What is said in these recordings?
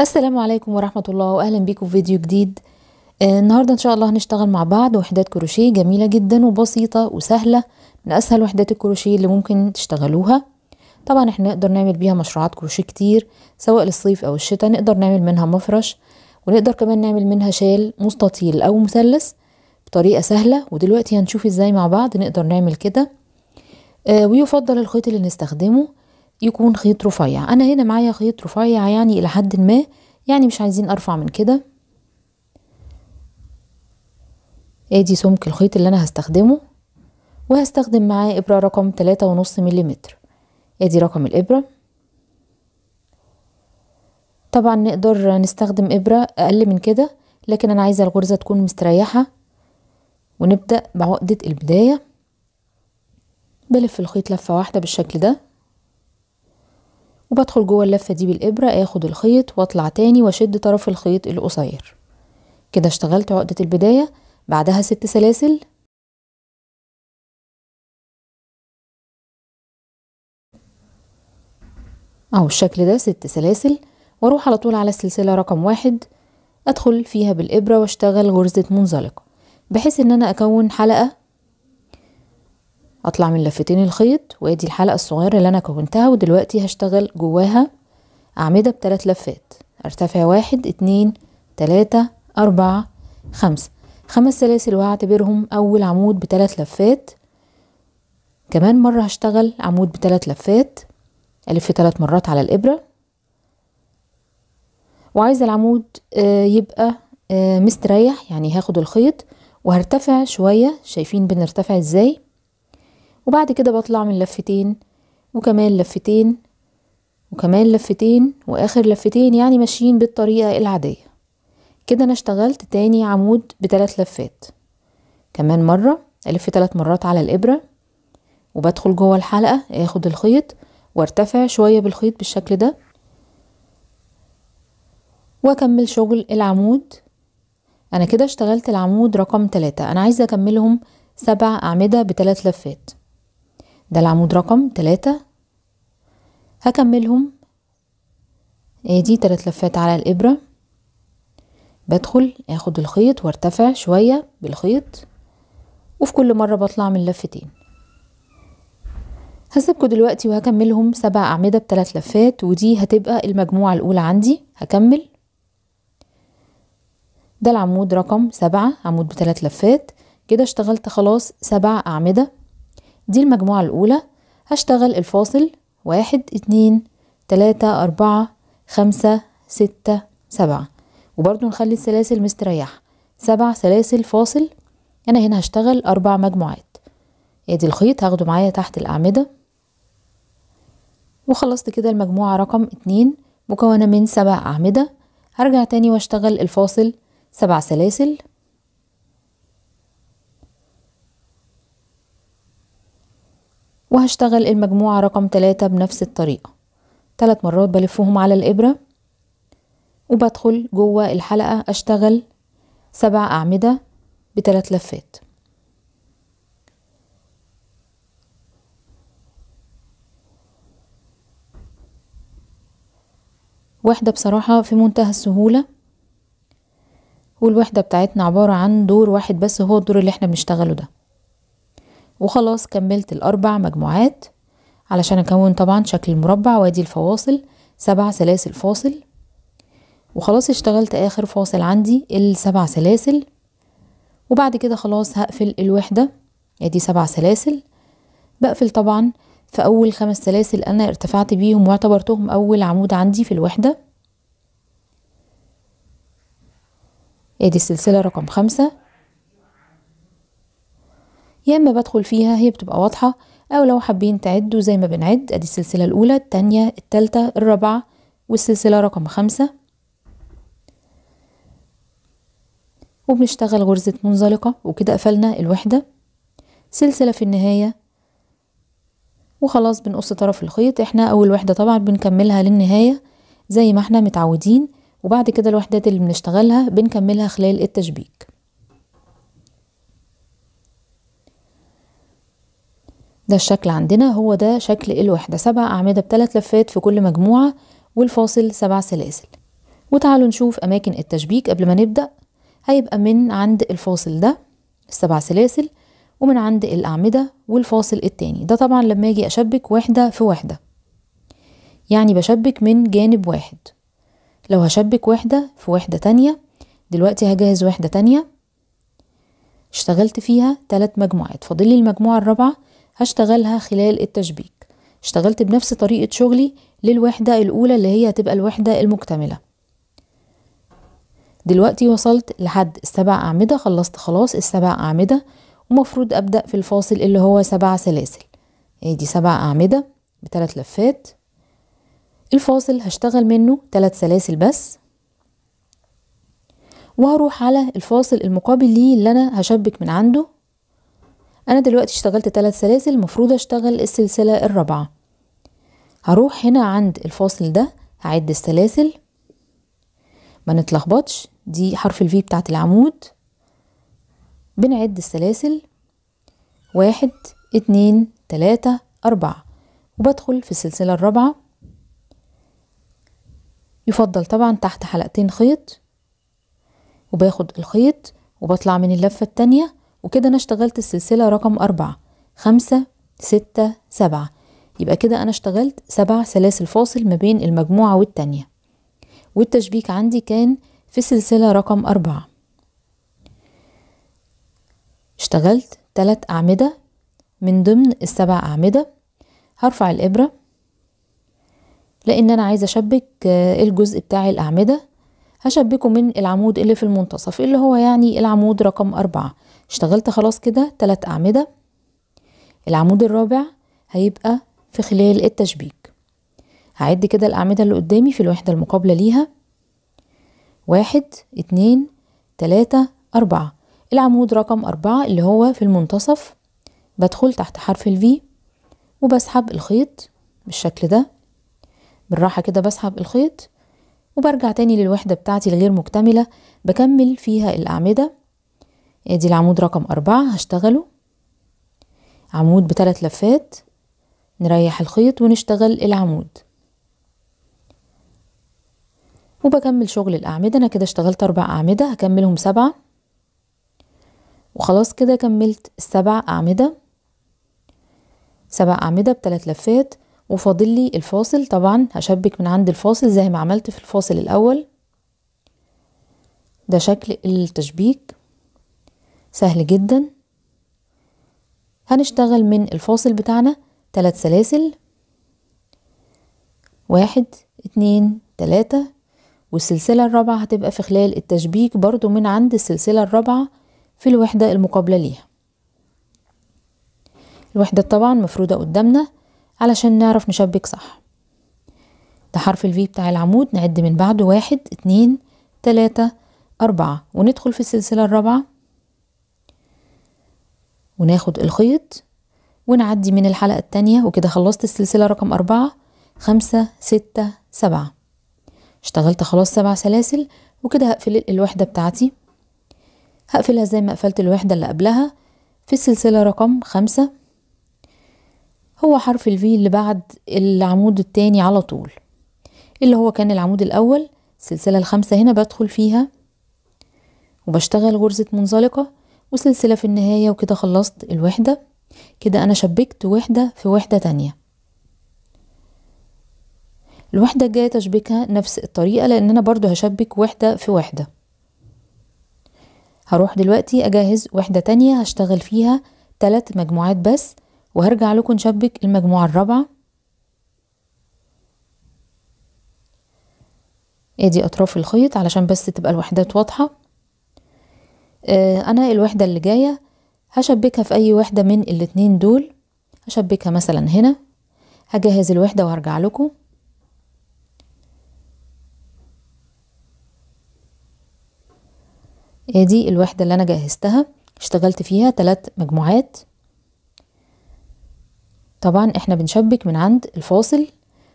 السلام عليكم ورحمة الله وأهلا بكم في فيديو جديد آه، النهاردة إن شاء الله هنشتغل مع بعض وحدات كروشيه جميلة جدا وبسيطة وسهلة من أسهل وحدات الكروشيه اللي ممكن تشتغلوها طبعا احنا نقدر نعمل بيها مشروعات كروشيه كتير سواء للصيف أو الشتاء نقدر نعمل منها مفرش ونقدر كمان نعمل منها شال مستطيل أو مثلث بطريقة سهلة ودلوقتي هنشوف ازاي مع بعض نقدر نعمل كده آه، ويفضل الخيط اللي نستخدمه يكون خيط رفيع انا هنا معايا خيط رفيع يعني الى حد ما يعني مش عايزين ارفع من كده ادي سمك الخيط اللي انا هستخدمه وهستخدم معاه ابرة رقم تلاتة ونص مليمتر ادي رقم الابرة طبعا نقدر نستخدم ابرة اقل من كده لكن انا عايزة الغرزة تكون مستريحة ونبدأ بعقدة البداية بلف الخيط لفة واحدة بالشكل ده وبدخل جوه اللفة دي بالإبرة اخد الخيط واطلع تاني واشد طرف الخيط القصير كده اشتغلت عقدة البداية بعدها ست سلاسل اهو الشكل ده ست سلاسل واروح على طول على السلسلة رقم واحد ادخل فيها بالإبرة واشتغل غرزة منزلقة بحيث ان انا اكون حلقة اطلع من لفتين الخيط وادي الحلقة الصغيرة اللي انا كونتها ودلوقتي هشتغل جواها اعمدة بتلات لفات ارتفع واحد اتنين تلاتة اربعة خمسة خمس سلاسل وهعتبرهم اول عمود بتلات لفات كمان مرة هشتغل عمود بتلات لفات الف تلات مرات على الابرة وعايز العمود آه، يبقى آه، مستريح يعني هاخد الخيط وهرتفع شوية شايفين بنرتفع ازاي وبعد كده بطلع من لفتين وكمان لفتين وكمان لفتين واخر لفتين يعني ماشيين بالطريقة العادية كده انا اشتغلت تاني عمود بتلات لفات كمان مرة الف تلات مرات على الابرة وبدخل جوه الحلقة اخد الخيط وارتفع شوية بالخيط بالشكل ده واكمل شغل العمود انا كده اشتغلت العمود رقم تلاتة انا عايزة اكملهم سبع اعمدة بتلات لفات ده العمود رقم تلاتة هكملهم ادي إيه، تلات لفات على الابرة بدخل اخد الخيط وارتفع شوية بالخيط وفي كل مرة بطلع من لفتين هسيبكم دلوقتي وهكملهم سبع اعمدة بتلات لفات ودي هتبقى المجموعة الاولى عندي هكمل ده العمود رقم سبعة عمود بتلات لفات كده اشتغلت خلاص سبع اعمده دي المجموعة الأولى هشتغل الفاصل واحد اتنين تلاتة أربعة خمسة ستة سبعة وبرضو نخلي السلاسل مستريحة سبع سلاسل فاصل أنا هنا هشتغل أربع مجموعات ادي الخيط هاخده معايا تحت الأعمدة وخلصت كده المجموعة رقم اتنين مكونة من سبع أعمدة هرجع تاني واشتغل الفاصل سبع سلاسل وهشتغل المجموعة رقم تلاتة بنفس الطريقة تلات مرات بلفهم على الإبرة وبدخل جوه الحلقة أشتغل سبع أعمدة بتلات لفات وحدة بصراحة في منتهى السهولة والوحدة بتاعتنا عبارة عن دور واحد بس هو الدور اللي احنا بنشتغله ده وخلاص كملت الأربع مجموعات علشان أكون طبعا شكل المربع وادي الفواصل سبع سلاسل فاصل وخلاص اشتغلت آخر فاصل عندي السبع سلاسل وبعد كده خلاص هقفل الوحدة ادي سبع سلاسل بقفل طبعا في أول خمس سلاسل أنا ارتفعت بيهم واعتبرتهم أول عمود عندي في الوحدة ادي السلسلة رقم خمسة يا اما بدخل فيها هي بتبقى واضحه او لو حابين تعدوا زي ما بنعد ادي السلسله الاولى الثانيه الثالثه الرابعه والسلسله رقم خمسة وبنشتغل غرزه منزلقه وكده قفلنا الوحده سلسله في النهايه وخلاص بنقص طرف الخيط احنا اول وحده طبعا بنكملها للنهايه زي ما احنا متعودين وبعد كده الوحدات اللي بنشتغلها بنكملها خلال التشبيك ده الشكل عندنا هو ده شكل الوحدة سبع أعمدة بثلاث لفات في كل مجموعة والفاصل سبع سلاسل وتعالوا نشوف أماكن التشبيك قبل ما نبدأ هيبقى من عند الفاصل ده السبع سلاسل ومن عند الأعمدة والفاصل التاني ده طبعا لما أجي أشبك واحدة في واحدة يعني بشبك من جانب واحد لو هشبك واحدة في واحدة تانية دلوقتي هجهز واحدة تانية اشتغلت فيها تلات مجموعات فاضل لي المجموعة الرابعة هشتغلها خلال التشبيك اشتغلت بنفس طريقة شغلي للوحدة الأولى اللي هي هتبقى الوحدة المكتملة دلوقتي وصلت لحد السبع أعمدة خلصت خلاص السبع أعمدة ومفروض أبدأ في الفاصل اللي هو سبع سلاسل إيه دي سبع أعمدة بثلاث لفات الفاصل هشتغل منه ثلاث سلاسل بس وهروح على الفاصل المقابل ليه اللي أنا هشبك من عنده انا دلوقتي اشتغلت ثلاث سلاسل مفروض اشتغل السلسله الرابعه هروح هنا عند الفاصل ده هعد السلاسل ما نتلخبطش دي حرف الفي بتاعت العمود بنعد السلاسل واحد اتنين تلاتة أربعة وبدخل في السلسلة الرابعة يفضل طبعا تحت حلقتين خيط وباخد الخيط وبطلع من اللفة التانية وكده أنا اشتغلت السلسلة رقم أربعة خمسة ستة سبعة يبقى كده أنا اشتغلت سبع سلاسل فاصل ما بين المجموعة والتانية والتشبيك عندي كان في السلسلة رقم أربعة اشتغلت تلات أعمدة من ضمن السبع أعمدة هرفع الإبرة لأن أنا عايزة أشبك آه، الجزء بتاع الأعمدة هشبكه من العمود اللي في المنتصف اللي هو يعني العمود رقم أربعة اشتغلت خلاص كده تلات أعمدة العمود الرابع هيبقى في خلال التشبيك هعد كده الأعمدة اللي قدامي في الوحدة المقابلة ليها واحد اتنين تلاتة أربعة العمود رقم أربعة اللي هو في المنتصف بدخل تحت حرف الفي وبسحب الخيط بالشكل ده بالراحة كده بسحب الخيط وبرجع تاني للوحدة بتاعتي الغير مكتملة بكمل فيها الأعمدة ادي العمود رقم أربعة هشتغله عمود بثلاث لفات نريح الخيط ونشتغل العمود وبكمل شغل الأعمدة أنا كده اشتغلت أربع أعمدة هكملهم سبعة وخلاص كده كملت السبع أعمدة سبع أعمدة بثلاث لفات وفاضل لي الفاصل طبعا هشبك من عند الفاصل زي ما عملت في الفاصل الأول ده شكل التشبيك سهل جدا هنشتغل من الفاصل بتاعنا ثلاث سلاسل واحد اتنين تلاتة والسلسلة الرابعة هتبقى في خلال التشبيك برضو من عند السلسلة الرابعة في الوحدة المقابلة ليها الوحدة طبعا مفروضة قدامنا علشان نعرف نشبك صح ده حرف الفي بتاع العمود نعد من بعده واحد اتنين تلاتة أربعة وندخل في السلسلة الرابعة وناخد الخيط ونعدي من الحلقة التانية وكده خلصت السلسلة رقم أربعة خمسة ستة سبعة اشتغلت خلاص سبع سلاسل وكده هقفل الوحدة بتاعتي هقفلها زي ما قفلت الوحدة اللي قبلها في السلسلة رقم خمسة هو حرف الفي اللي بعد العمود التاني على طول اللي هو كان العمود الأول السلسلة الخامسة هنا بدخل فيها وبشتغل غرزة منزلقة وسلسلة في النهاية وكده خلصت الوحدة كده أنا شبكت وحدة في وحدة تانية الوحدة الجاية تشبيكها نفس الطريقة لأن أنا برضو هشبك وحدة في وحدة هروح دلوقتي أجهز وحدة تانية هشتغل فيها تلات مجموعات بس وهرجع لكم نشبك المجموعة الرابعة ادي إيه أطراف الخيط علشان بس تبقى الوحدات واضحة آه، انا الوحدة اللي جاية هشبكها في اي وحدة من الاتنين دول هشبكها مثلا هنا هجهز الوحدة وهرجع لكم ادي الوحدة اللي انا جهزتها اشتغلت فيها ثلاث مجموعات طبعا احنا بنشبك من عند الفاصل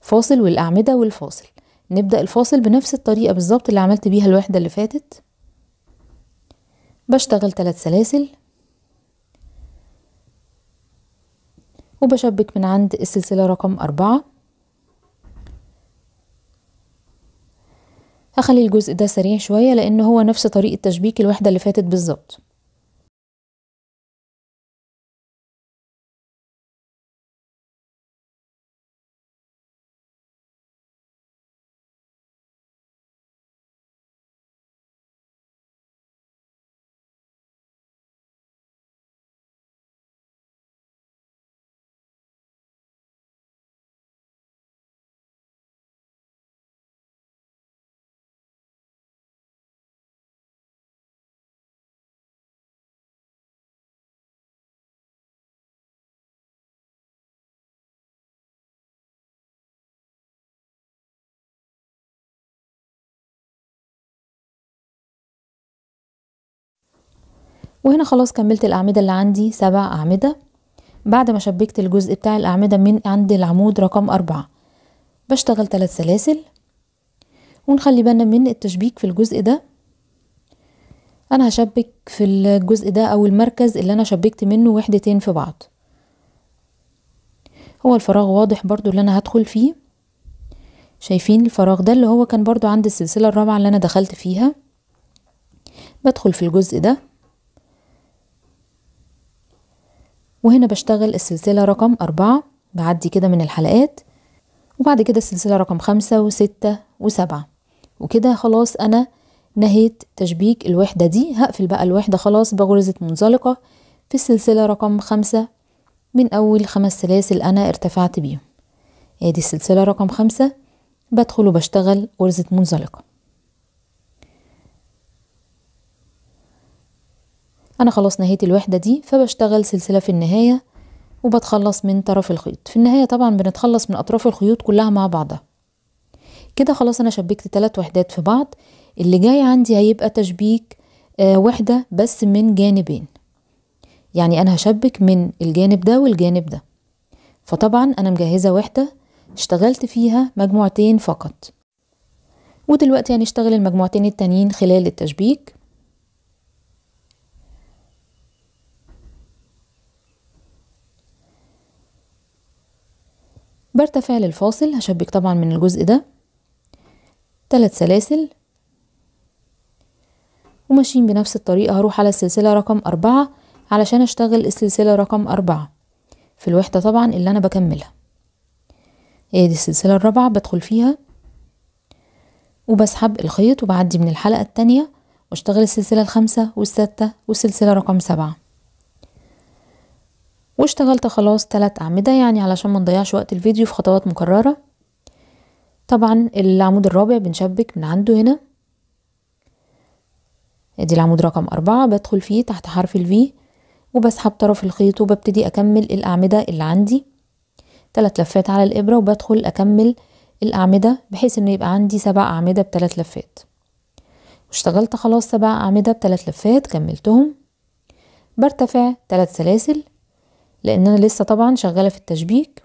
فاصل والاعمدة والفاصل نبدأ الفاصل بنفس الطريقة بالظبط اللي عملت بيها الوحدة اللي فاتت بشتغل ثلاث سلاسل وبشبك من عند السلسلة رقم أربعة هخلي الجزء ده سريع شوية لأن هو نفس طريقة تشبيك الوحدة اللي فاتت بالظبط وهنا خلاص كملت الأعمدة اللي عندي سبع أعمدة بعد ما شبكت الجزء بتاع الأعمدة من عند العمود رقم أربعة بشتغل تلات سلاسل ونخلي بالنا من التشبيك في الجزء ده أنا هشبك في الجزء ده أو المركز اللي أنا شبكت منه وحدتين في بعض هو الفراغ واضح برضو اللي أنا هدخل فيه شايفين الفراغ ده اللي هو كان برضو عند السلسلة الرابعة اللي أنا دخلت فيها بدخل في الجزء ده وهنا بشتغل السلسلة رقم أربعة بعدي كده من الحلقات وبعد كده السلسلة رقم خمسة وستة وسبعة وكده خلاص أنا نهيت تشبيك الوحدة دي هقفل بقى الوحدة خلاص بغرزة منزلقة في السلسلة رقم خمسة من أول خمس سلاسل أنا ارتفعت بيهم ادي آه، السلسلة رقم خمسة بدخل وبشتغل غرزة منزلقة انا خلاص نهيت الوحدة دي فبشتغل سلسلة في النهاية وبتخلص من طرف الخيط في النهاية طبعا بنتخلص من اطراف الخيوط كلها مع بعضها كده خلاص انا شبكت ثلاث وحدات في بعض اللي جاي عندي هيبقى تشبيك آه وحدة بس من جانبين يعني انا هشبك من الجانب ده والجانب ده فطبعا انا مجهزة وحدة اشتغلت فيها مجموعتين فقط ودلوقتي هنشتغل المجموعتين التانيين خلال التشبيك برتفع للفاصل هشبك طبعا من الجزء ده ثلاث سلاسل وماشيين بنفس الطريقة هروح على السلسلة رقم أربعة علشان أشتغل السلسلة رقم أربعة في الوحدة طبعا اللي أنا بكملها هي دي السلسلة الرابعة بدخل فيها وبسحب الخيط وبعدي من الحلقة التانية واشتغل السلسلة الخامسة والستة والسلسلة رقم سبعة واشتغلت خلاص تلات أعمدة يعني علشان ما نضيعش وقت الفيديو في خطوات مكررة طبعا العمود الرابع بنشبك من عنده هنا ادي العمود رقم أربعة بدخل فيه تحت حرف الفي وبسحب طرف الخيط وببتدي أكمل الأعمدة اللي عندي تلات لفات على الإبرة وبدخل أكمل الأعمدة بحيث إنه يبقى عندي سبع أعمدة بتلات لفات واشتغلت خلاص سبع أعمدة بتلات لفات كملتهم برتفع تلات سلاسل لان انا لسه طبعا شغاله في التشبيك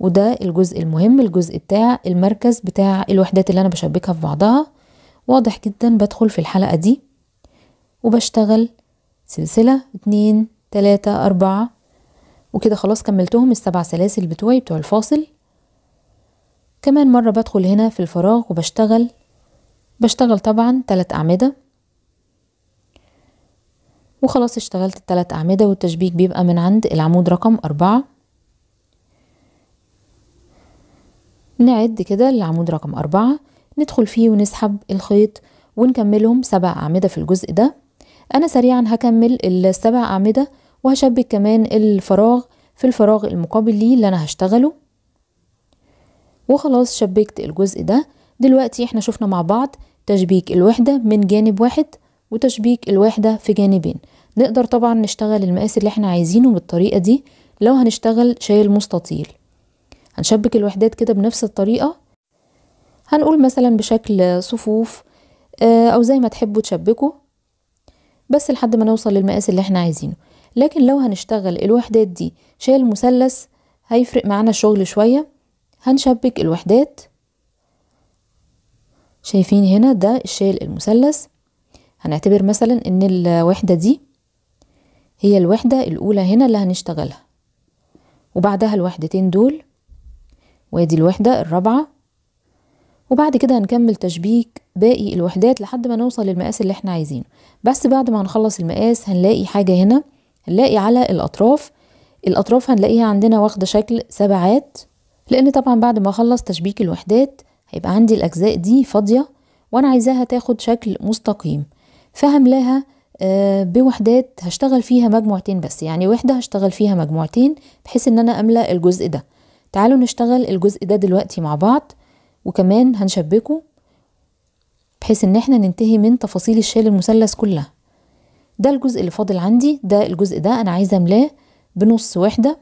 وده الجزء المهم الجزء بتاع المركز بتاع الوحدات اللي انا بشبكها في بعضها واضح جدا بدخل في الحلقه دي وبشتغل سلسله اتنين تلاتة أربعة وكده خلاص كملتهم السبع سلاسل بتوعي بتوع الفاصل كمان مرة بدخل هنا في الفراغ وبشتغل بشتغل طبعا تلات أعمدة وخلاص اشتغلت التلات أعمدة والتشبيك بيبقى من عند العمود رقم أربعة نعد كده للعمود رقم أربعة ندخل فيه ونسحب الخيط ونكملهم سبع أعمدة في الجزء ده أنا سريعا هكمل السبع أعمدة وهشبك كمان الفراغ في الفراغ المقابل ليه اللي أنا هشتغله وخلاص شبكت الجزء ده دلوقتي احنا شفنا مع بعض تشبيك الوحدة من جانب واحد وتشبيك الوحدة في جانبين نقدر طبعا نشتغل المقاس اللي احنا عايزينه بالطريقة دي لو هنشتغل شايل مستطيل هنشبك الوحدات كده بنفس الطريقة هنقول مثلا بشكل صفوف آه، او زي ما تحبوا تشبكوا بس لحد ما نوصل للمقاس اللي احنا عايزينه لكن لو هنشتغل الوحدات دي شايل مثلث هيفرق معانا الشغل شوية هنشبك الوحدات شايفين هنا ده الشايل المثلث هنعتبر مثلا ان الوحدة دي هي الوحدة الاولى هنا اللي هنشتغلها وبعدها الوحدتين دول وادي الوحدة الرابعة وبعد كده هنكمل تشبيك باقي الوحدات لحد ما نوصل للمقاس اللي احنا عايزينه بس بعد ما هنخلص المقاس هنلاقي حاجة هنا هنلاقي على الأطراف الأطراف هنلاقيها عندنا واخدة شكل سبعات لأن طبعا بعد ما أخلص تشبيك الوحدات هيبقى عندي الأجزاء دي فاضية وأنا عايزاها تاخد شكل مستقيم فهملاها آه، بوحدات هشتغل فيها مجموعتين بس يعني وحدة هشتغل فيها مجموعتين بحيث ان انا املأ الجزء ده تعالوا نشتغل الجزء ده دلوقتي مع بعض وكمان هنشبكه بحيث ان احنا ننتهي من تفاصيل الشال المثلث كلها ده الجزء اللي فاضل عندي ده الجزء ده انا عايزه املاه بنص وحده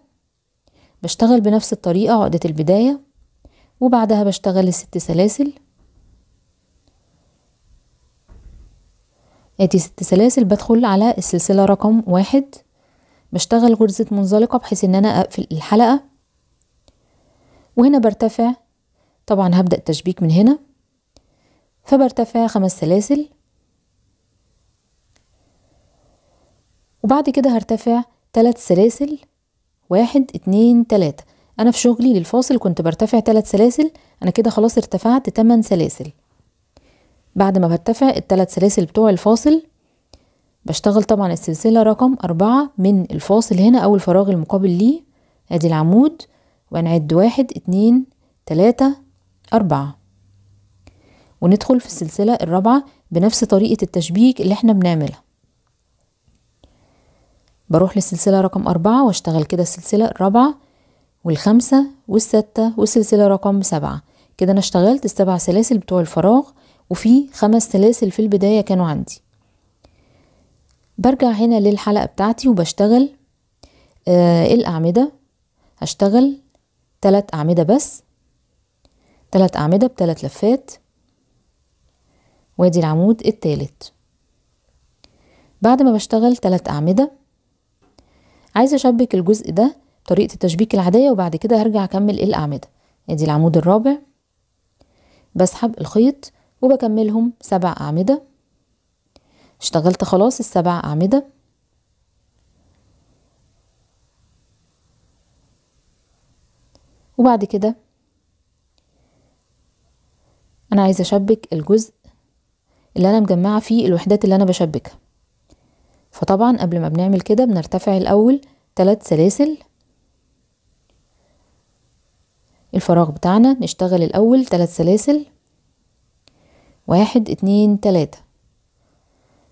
بشتغل بنفس الطريقه عقده البدايه وبعدها بشتغل الست سلاسل ادي ست سلاسل بدخل على السلسلة رقم واحد بشتغل غرزة منزلقة بحيث ان انا اقفل الحلقة وهنا برتفع طبعا هبدأ التشبيك من هنا فبرتفع خمس سلاسل وبعد كده هرتفع تلات سلاسل واحد اتنين تلاتة انا في شغلي للفاصل كنت برتفع تلات سلاسل انا كده خلاص ارتفعت تمن سلاسل بعد ما بتفق التلات سلاسل بتوع الفاصل بشتغل طبعا السلسلة رقم أربعة من الفاصل هنا أو الفراغ المقابل ليه أدي العمود ونعد واحد اتنين تلاتة أربعة وندخل في السلسلة الرابعة بنفس طريقة التشبيك اللي احنا بنعملها بروح للسلسلة رقم أربعة واشتغل كده السلسلة الرابعة والخمسة والستة والسلسلة رقم سبعة كده أنا اشتغلت السبع سلاسل بتوع الفراغ وفي خمس سلاسل في البداية كانوا عندي برجع هنا للحلقة بتاعتي وبشتغل آه الأعمدة هشتغل تلات أعمدة بس تلات أعمدة بتلات لفات وادي العمود التالت بعد ما بشتغل تلات أعمدة عايزة أشبك الجزء ده بطريقة التشبيك العادية وبعد كده هرجع أكمل الأعمدة ادي العمود الرابع بسحب الخيط وبكملهم سبع أعمدة اشتغلت خلاص السبع أعمدة وبعد كده أنا عايزة أشبك الجزء اللي أنا مجمعة فيه الوحدات اللي أنا بشبكها فطبعا قبل ما بنعمل كده بنرتفع الأول تلات سلاسل الفراغ بتاعنا نشتغل الأول تلات سلاسل واحد اتنين تلاتة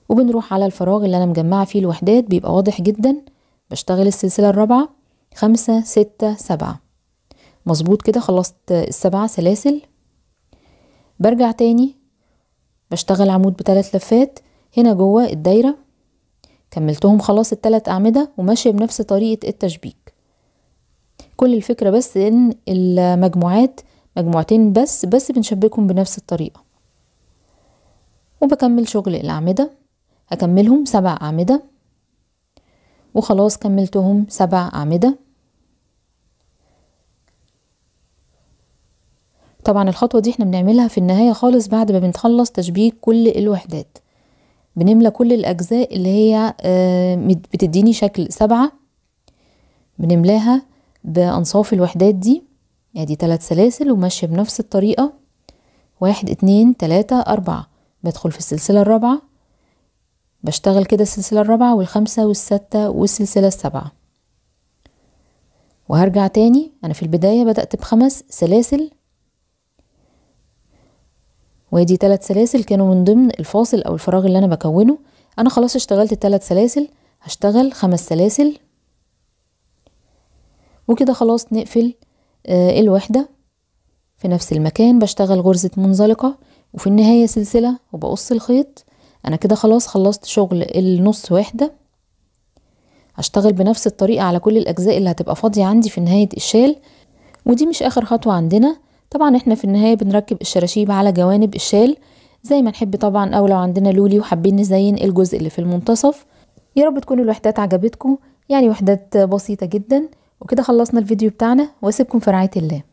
وبنروح على الفراغ اللي أنا مجمعة فيه الوحدات بيبقى واضح جدا بشتغل السلسلة الرابعة خمسة ستة سبعة مظبوط كده خلصت السبعة سلاسل برجع تاني بشتغل عمود بتلات لفات هنا جوه الدايرة كملتهم خلاص التلات أعمدة وماشية بنفس طريقة التشبيك كل الفكرة بس إن المجموعات مجموعتين بس بس بنشبكهم بنفس الطريقة وبكمل شغل الأعمدة هكملهم سبع أعمدة وخلاص كملتهم سبع أعمدة طبعا الخطوة دي احنا بنعملها في النهاية خالص بعد ما بنخلص تشبيك كل الوحدات بنملى كل الأجزاء اللي هي آه، بتديني شكل سبعة بنملاها بأنصاف الوحدات دي ادي يعني تلات سلاسل وماشية بنفس الطريقة واحد اتنين تلاتة أربعة بدخل في السلسلة الرابعة بشتغل كده السلسلة الرابعة والخمسة والستة والسلسلة السبعة وهرجع تاني أنا في البداية بدأت بخمس سلاسل وادي تلات سلاسل كانوا من ضمن الفاصل أو الفراغ اللي أنا بكونه أنا خلاص اشتغلت التلات سلاسل هشتغل خمس سلاسل وكده خلاص نقفل آه الوحدة في نفس المكان بشتغل غرزة منزلقة وفي النهاية سلسلة وبقص الخيط أنا كده خلاص خلصت شغل النص واحدة هشتغل بنفس الطريقة على كل الأجزاء اللي هتبقى فاضية عندي في نهاية الشال ودي مش آخر خطوة عندنا طبعا احنا في النهاية بنركب الشراشيب على جوانب الشال زي ما نحب طبعا أو لو عندنا لولي وحابين نزين الجزء اللي في المنتصف يا رب تكون الوحدات عجبتكم يعني وحدات بسيطة جدا وكده خلصنا الفيديو بتاعنا واسيبكم في رعاية الله